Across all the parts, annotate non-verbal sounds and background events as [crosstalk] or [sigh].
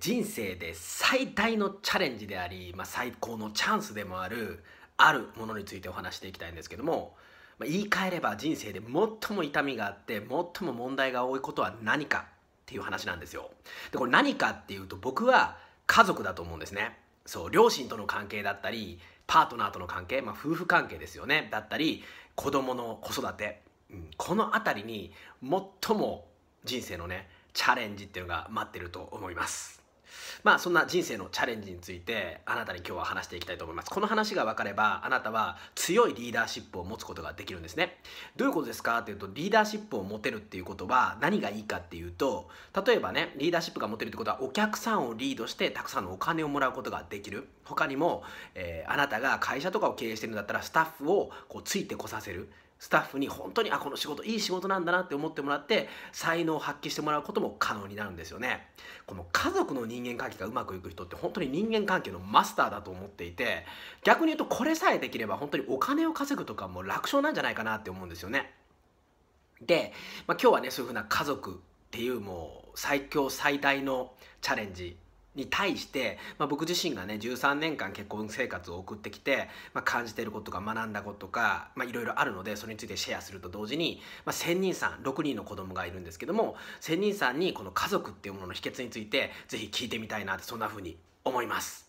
人生で最大のチャレンジであり、まあ、最高のチャンスでもあるあるものについてお話していきたいんですけども、まあ、言い換えれば人生で最も痛みがあって最も問題が多いことは何かっていう話なんですよでこれ何かっていうと僕は家族だと思うんですねそう両親との関係だったりパートナーとの関係、まあ、夫婦関係ですよねだったり子供の子育て、うん、この辺りに最も人生のねチャレンジっていうのが待ってると思います。まあそんな人生のチャレンジについてあなたに今日は話していきたいと思います。この話が分かればあなたは強いリーダーシップを持つことができるんですね。どういうことですかっていうとリーダーシップを持てるっていうことは何がいいかっていうと例えばねリーダーシップが持てるってことはお客さんをリードしてたくさんのお金をもらうことができる。他にも、えー、あなたが会社とかを経営してるんだったらスタッフをこうついてこさせるスタッフに本当にあこの仕事いい仕事なんだなって思ってもらって才能を発揮してもらうことも可能になるんですよねこの家族の人間関係がうまくいく人って本当に人間関係のマスターだと思っていて逆に言うとこれさえできれば本当にお金を稼ぐとかも楽勝なんじゃないかなって思うんですよねで、まあ、今日はねそういうふうな家族っていうもう最強最大のチャレンジに対して、まあ、僕自身がね13年間結婚生活を送ってきて、まあ、感じてることとか学んだこととかいろいろあるのでそれについてシェアすると同時に、まあ、仙人さん6人の子供がいるんですけども仙人さんにこの家族っていうものの秘訣について是非聞いてみたいなってそんな風に思います。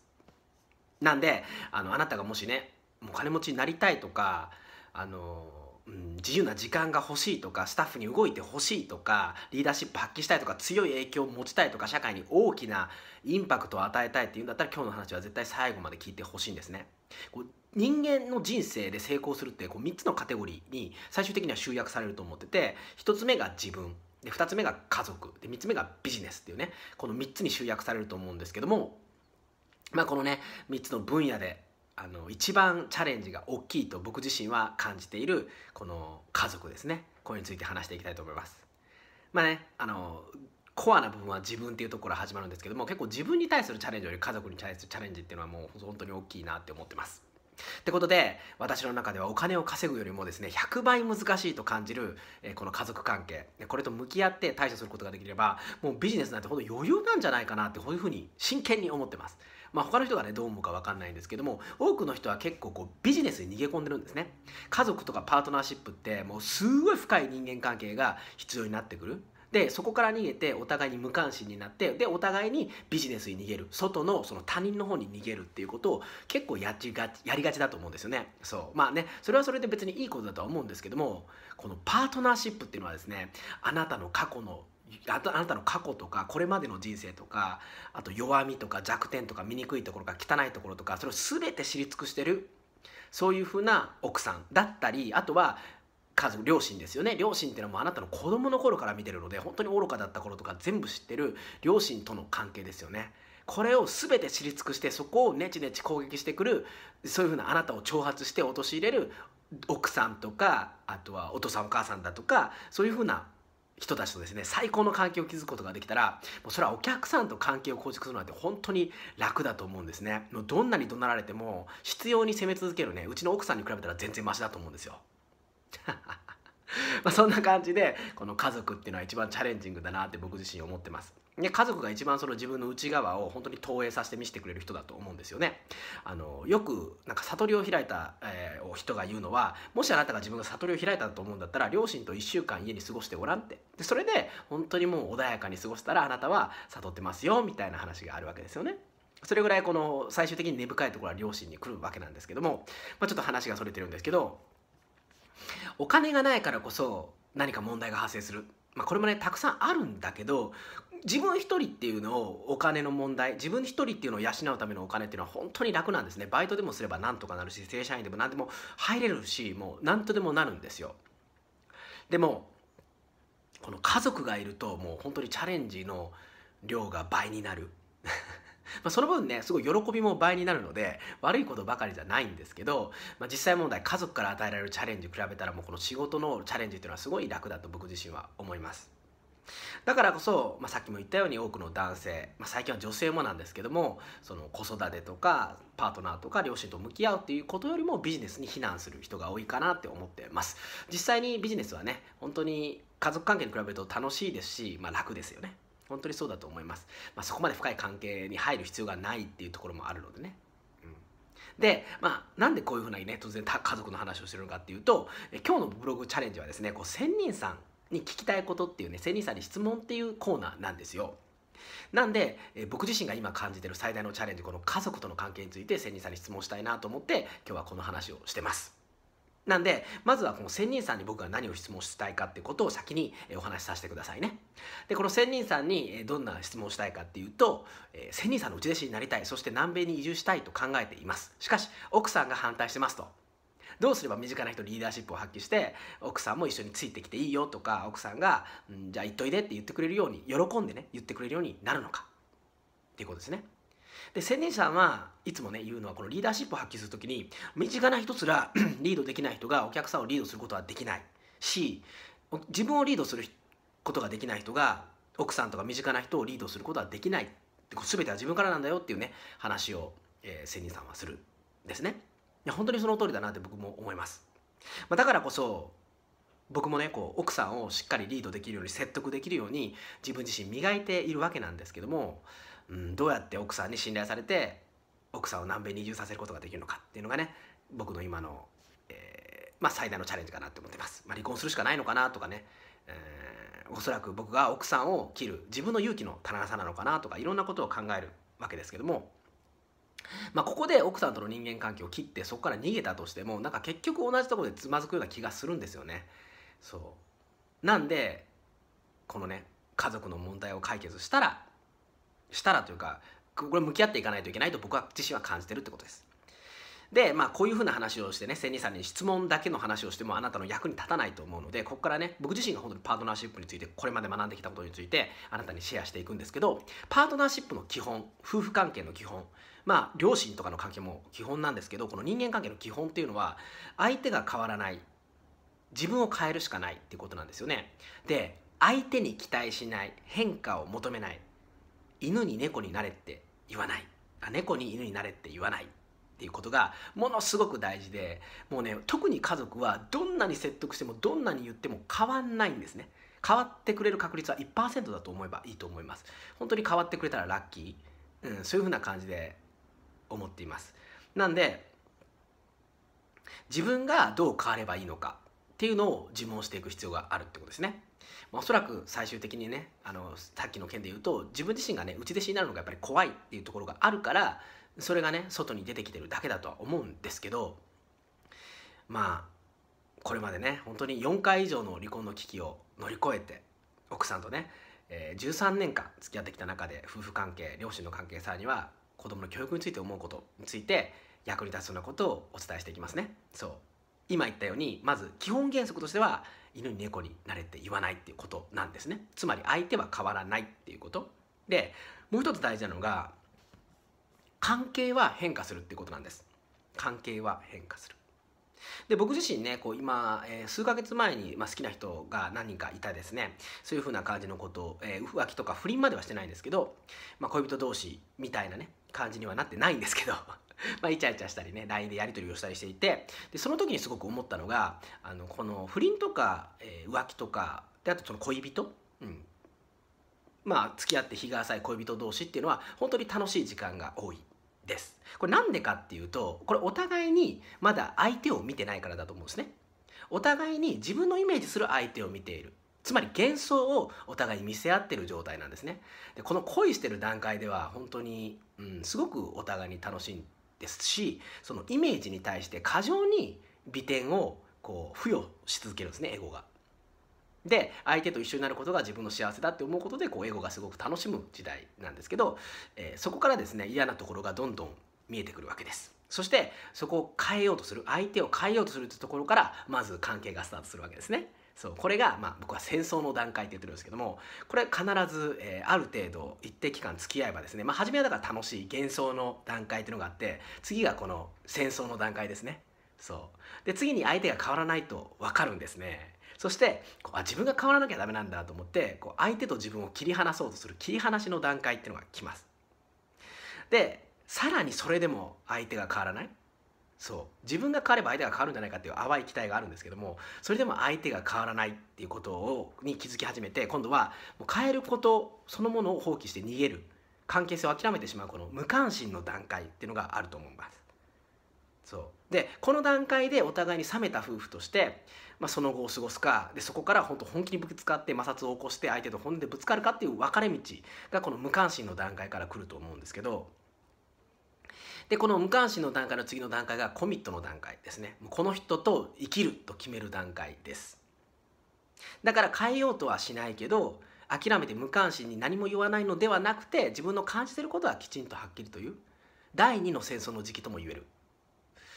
なんであのあなたがもしねお金持ちになりたいとかあのうん、自由な時間が欲しいとかスタッフに動いてほしいとかリーダーシップ発揮したいとか強い影響を持ちたいとか社会に大きなインパクトを与えたいっていうんだったら今日の話は絶対最後まで聞いてほしいんですね。こう人間の人生で成功するってこう3つのカテゴリーに最終的には集約されると思ってて1つ目が自分で2つ目が家族で3つ目がビジネスっていうねこの3つに集約されると思うんですけどもまあこのね3つの分野であの一番チャレンジが大きいと僕自身は感じているこの家族ですねこれについて話していきたいと思います。まあねあのコアな部分は自分っていうところ始まるんですけども結構自分に対するチャレンジより家族に対するチャレンジっていうのはもう本当に大きいなって思ってます。ってことで私の中ではお金を稼ぐよりもですね100倍難しいと感じる、えこの家族関係これと向き合って対処することができればもうビジネスなんてほんと余裕なんじゃないかなってこういうふうに真剣に思ってますまあ、他の人がねどう思うか分かんないんですけども多くの人は結構こうビジネスに逃げ込んでるんですね家族とかパートナーシップってもうすごい深い人間関係が必要になってくるでそこから逃げてお互いに無関心になってでお互いにビジネスに逃げる外のその他人の方に逃げるっていうことを結構やちがやりがちだと思うんですよねそうまあねそれはそれで別にいいことだとは思うんですけどもこのパートナーシップっていうのはですねあなたの過去のあとあなたの過去とかこれまでの人生とかあと弱みとか弱点とか醜いところとか汚いところとかそれを全て知り尽くしてるそういうふうな奥さんだったりあとは家族両親ですよね両親っていうのはもうあなたの子供の頃から見てるので本当に愚かだった頃とか全部知ってる両親との関係ですよね。これを全て知り尽くしてそこをネチネチ攻撃してくるそういうふうなあなたを挑発して陥れる奥さんとかあとはお父さんお母さんだとかそういうふうな人たちとですね最高の関係を築くことができたらもうそれはお客さんと関係を構築するなんて本当に楽だと思うんですねもうどんなに怒鳴られても必要に責め続けるねうちの奥さんに比べたら全然マシだと思うんですよ [laughs] まそんな感じでこの家族っていうのは一番チャレンジングだなって僕自身思ってますね、家族が一番その自分の内側を本当に投影させて見せてくれる人だと思うんですよね。あのよくなんか悟りを開いた、えー、人が言うのはもしあなたが自分が悟りを開いたと思うんだったら両親と1週間家に過ごしてごらんってでそれで本当にもう穏やかに過ごしたらあなたは悟ってますよみたいな話があるわけですよね。それぐらいこの最終的に根深いところは両親に来るわけなんですけども、まあ、ちょっと話がそれてるんですけどお金がないからこそ何か問題が発生するまあ、これもねたくさんあるんだけど自分一人っていうのをお金の問題自分一人っていうのを養うためのお金っていうのは本当に楽なんですねバイトでもすれば何とかなるし正社員でも何でも入れるしもう何とでもなるんですよでもこの家族がいるともう本当にチャレンジの量が倍になるまあ、その分ねすごい喜びも倍になるので悪いことばかりじゃないんですけど、まあ、実際問題家族から与えられるチャレンジ比べたらもうこの仕事のチャレンジっていうのはすごい楽だと僕自身は思います。だからこそ、まあ、さっきも言ったように多くの男性、まあ、最近は女性もなんですけどもその子育てとかパートナーとか両親と向き合うっていうことよりもビジネスに非難する人が多いかなって思ってます実際にビジネスはね本当に家族関係に比べると楽しいですし、まあ、楽ですよね本当にそうだと思います、まあ、そこまで深い関係に入る必要がないっていうところもあるのでね、うん、で、まあ、なんでこういうふうなね突然家族の話をしてるのかっていうと今日のブログチャレンジはですねこう仙人さんに聞きたいことっていうね仙人さんに質問っていうコーナーなんですよなんで、え僕自身が今感じてる最大のチャレンジこの家族との関係について仙人さんに質問したいなと思って今日はこの話をしてますなんで、まずはこの仙人さんに僕が何を質問したいかってことを先にお話しさせてくださいね。で、この仙人さんにどんな質問をしたいかっていうと、え仙人さんのうち弟子になりたい、そして南米に移住したいと考えています。しかし、奥さんが反対してますと。どうすれば身近な人リーダーシップを発揮して奥さんも一緒についてきていいよとか奥さんが、うん、じゃあ行っといでって言ってくれるように喜んでね言ってくれるようになるのかっていうことですね。で仙人さんはいつもね言うのはこのリーダーシップを発揮する時に身近な人すら [clears throat] リードできない人がお客さんをリードすることはできないし自分をリードすることができない人が奥さんとか身近な人をリードすることはできない全ては自分からなんだよっていうね話を、えー、人さんはするんですねいや本当にその通りだなって僕も思います、まあ、だからこそ僕もねこう奥さんをしっかりリードできるように説得できるように自分自身磨いているわけなんですけどもうん、どうやって奥さんに信頼されて奥さんを南米に移住させることができるのかっていうのがね僕の今の、えー、まあ、最大のチャレンジかなと思ってます、まあ、離婚するしかないのかなとかね、えー、おそらく僕が奥さんを切る自分の勇気の棚さなのかなとかいろんなことを考えるわけですけどもまあ、ここで奥さんとの人間関係を切ってそこから逃げたとしてもなんか結局同じとこでつまずくような気がするんですよねそうなんでこのね家族の問題を解決したらしたらというかこれ向き合っていかないといけないと僕は自身は感じてるってことです。で、まあ、こういうふうな話をしてね、千人さんに質問だけの話をしてもあなたの役に立たないと思うので、ここからね、僕自身が本当にパートナーシップについて、これまで学んできたことについて、あなたにシェアしていくんですけど、パートナーシップの基本、夫婦関係の基本、まあ、両親とかの関係も基本なんですけど、この人間関係の基本っていうのは、相手が変わらない、自分を変えるしかないっていうことなんですよね。で、相手に期待しない、変化を求めない、犬に猫になれって言わないあ猫に犬になれって言わないっていうことがものすごく大事でもうね特に家族はどんなに説得してもどんなに言っても変わんないんですね変わってくれる確率は1%だと思えばいいと思います本当に変わってくれたらラッキー、うん、そういうふうな感じで思っていますなんで自分がどう変わればいいのかっていうのを自問していく必要があるってことですね。まあ、おそらく最終的にねあのさっきの件で言うと自分自身がねち弟子になるのがやっぱり怖いっていうところがあるからそれがね外に出てきてるだけだとは思うんですけどまあこれまでね本当に4回以上の離婚の危機を乗り越えて奥さんとね、えー、13年間付き合ってきた中で夫婦関係両親の関係さらには子供の教育について思うことについて役に立つようなことをお伝えしていきますね。そう今言ったようにまず基本原則としては犬に猫になれって言わないっていうことなんですねつまり相手は変わらないっていうことでもう一つ大事なのが関係は変化するってことなんです関係は変化するで僕自身ねこう今、えー、数ヶ月前に、まあ、好きな人が何人かいたですねそういうふうな感じのことを、えー、浮気とか不倫まではしてないんですけど、まあ、恋人同士みたいなね感じにはなってないんですけど [laughs] まあ、イチャイチャしたりね LINE でやり取りをしたりしていてでその時にすごく思ったのがあのこの不倫とか、えー、浮気とかであとその恋人、うん、まあ付き合って日が浅い恋人同士っていうのは本当に楽しい時間が多いです。これなんでかっていうとこれお互いにまだ相手を見てないからだと思うんですね。お互いに自分のイメージする相手を見ているつまり幻想をお互い見せ合ってる状態なんですねでこの恋してる段階では本当に、うん、すごくお互いに楽しんですしそのイメージに対して過剰に美点をこう付与し続けるんですねエゴが。で相手と一緒になることが自分の幸せだって思うことでこうエゴがすごく楽しむ時代なんですけど、えー、そこからですね嫌なところがどんどん見えてくるわけです。そしてそこを変えようとする相手を変えようとするってところからまず関係がスタートするわけですね。そうこれが、まあ、僕は戦争の段階って言ってるんですけどもこれは必ず、えー、ある程度一定期間付き合えばですね、まあ、初めはだから楽しい幻想の段階っていうのがあって次がこの戦争の段階ですねそうで次に相手が変わらないと分かるんですねそしてこうあ自分が変わらなきゃダメなんだと思ってこう相手と自分を切り離そうとする切り離しの段階っていうのが来ますでさらにそれでも相手が変わらないそう自分が変われば相手が変わるんじゃないかっていう淡い期待があるんですけどもそれでも相手が変わらないっていうことをに気づき始めて今度はもう変えることそのものを放棄して逃げる関係性を諦めてしまうこの無関心の段階っていうのがあると思います。そうでこの段階でお互いに冷めた夫婦として、まあ、その後を過ごすかでそこから本当本気にぶつかって摩擦を起こして相手と本音でぶつかるかっていう分かれ道がこの無関心の段階から来ると思うんですけど。でこの無関心の段階の次の段階がコミットの段階ですねこの人と生きると決める段階ですだから変えようとはしないけど諦めて無関心に何も言わないのではなくて自分の感じてることはきちんとはっきりという第二の戦争の時期とも言える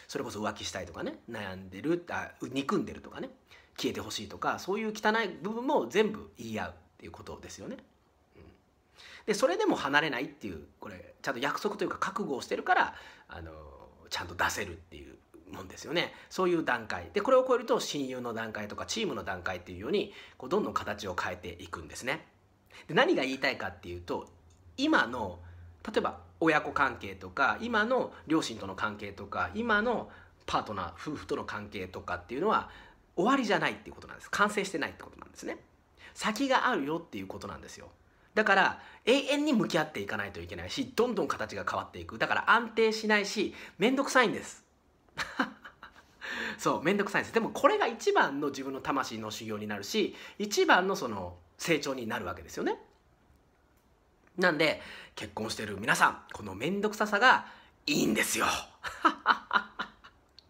それこそ浮気したいとかね悩んでるあ憎んでるとかね消えてほしいとかそういう汚い部分も全部言い合うっていうことですよね。でそれでも離れないっていうこれちゃんと約束というか覚悟をしてるからあのちゃんと出せるっていうもんですよねそういう段階でこれを超えると親友の段階とかチームの段階っていうようにこうどんどん形を変えていくんですね。で何が言いたいかっていうと今の例えば親子関係とか今の両親との関係とか今のパートナー夫婦との関係とかっていうのは終わりじゃないっていうことなんです完成してないってことなんですね先があるよっていうことなんですよだから永遠に向き合っていかないといけないしどんどん形が変わっていくだから安定しないし面倒くさいんです [laughs] そう面倒くさいんですでもこれが一番の自分の魂の修行になるし一番のその成長になるわけですよねなんで結婚してる皆さんこの面倒くささがいいんですよ [laughs] っ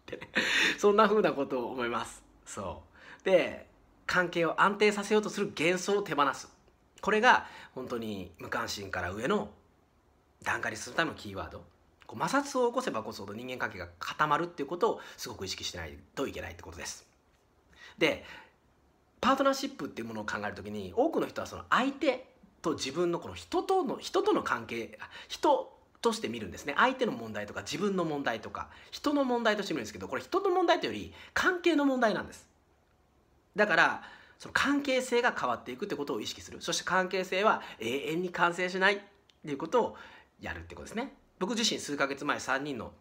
てねそんな風なことを思いますそうで関係を安定させようとする幻想を手放すこれが本当に無関心から上の段階にするためのキーワードこう摩擦を起こせばこそ人間関係が固まるっていうことをすごく意識してないといけないってことです。でパートナーシップっていうものを考える時に多くの人はその相手と自分のこの人との人との関係人として見るんですね相手の問題とか自分の問題とか人の問題として見るんですけどこれ人の問題というより関係の問題なんですだからその関係性が変わっていくってことを意識するそして関係性は永遠に完成しないっていうことをやるってことですね僕自身数ヶ月前3人の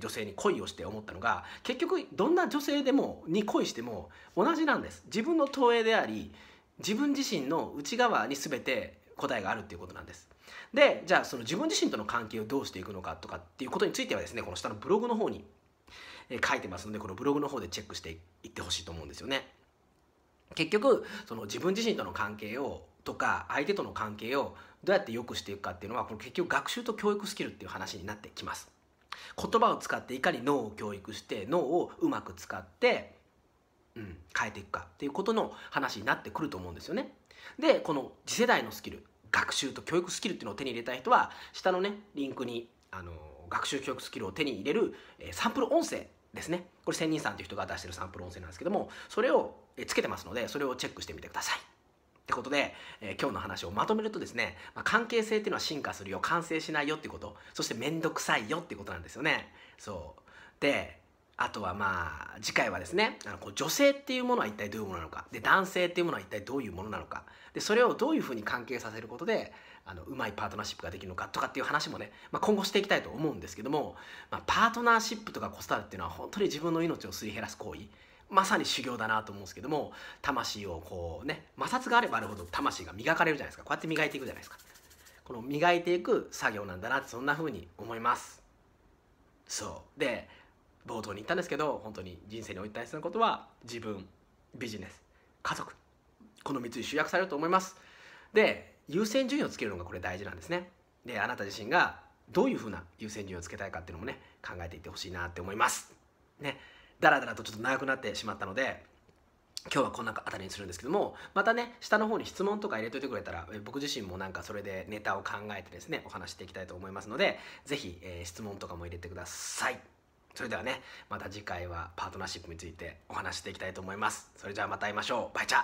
女性に恋をして思ったのが結局どんな女性でもに恋しても同じなんです自分の投影であり自分自身の内側に全て答えがあるっていうことなんですでじゃあその自分自身との関係をどうしていくのかとかっていうことについてはですねこの下のブログの方に書いてますのでこのブログの方でチェックしていってほしいと思うんですよね結局その自分自身との関係をとか相手との関係をどうやって良くしていくかっていうのはこの結局学習と教育スキルっていう話になってきます。言葉を使っていかに脳を教育して脳をうまく使って、うん、変えていくかっていうことの話になってくると思うんですよね。でこの次世代のスキル学習と教育スキルっていうのを手に入れたい人は下のねリンクにあの学習教育スキルを手に入れる、えー、サンプル音声ですねこれ仙人さんという人が出してるサンプル音声なんですけどもそれをつけてますのでそれをチェックしてみてくださいってことで、えー、今日の話をまとめるとですね、まあ、関係性っていうのは進化するよ完成しないよってことそして面倒くさいよってことなんですよねそうであとはまあ次回はですねあのこう女性っていうものは一体どういうものなのかで男性っていうものは一体どういうものなのかでそれをどういうふうに関係させることであのうまいパートナーシップができるのかとかっていう話もね、まあ、今後していきたいと思うんですけども、まあ、パートナーシップとか子育てっていうのは本当に自分の命をすり減らす行為まさに修行だなと思うんですけども魂をこうね摩擦があればあるほど魂が磨かれるじゃないですかこうやって磨いていくじゃないですかこの磨いていく作業なんだなってそんな風に思いますそうで冒頭に言ったんですけど本当に人生において大切なことは自分ビジネス家族この3つに集約されると思いますで優先順位をつけるのがこれ大事なんですねであなた自身がどういうふうな優先順位をつけたいかっていうのもね考えていってほしいなって思いますねだらだらとちょっと長くなってしまったので今日はこんな辺りにするんですけどもまたね下の方に質問とか入れといてくれたら僕自身もなんかそれでネタを考えてですねお話していきたいと思いますので是非、えー、質問とかも入れてくださいそれではねまた次回はパートナーシップについてお話していきたいと思いますそれじゃあまた会いましょうバイチャ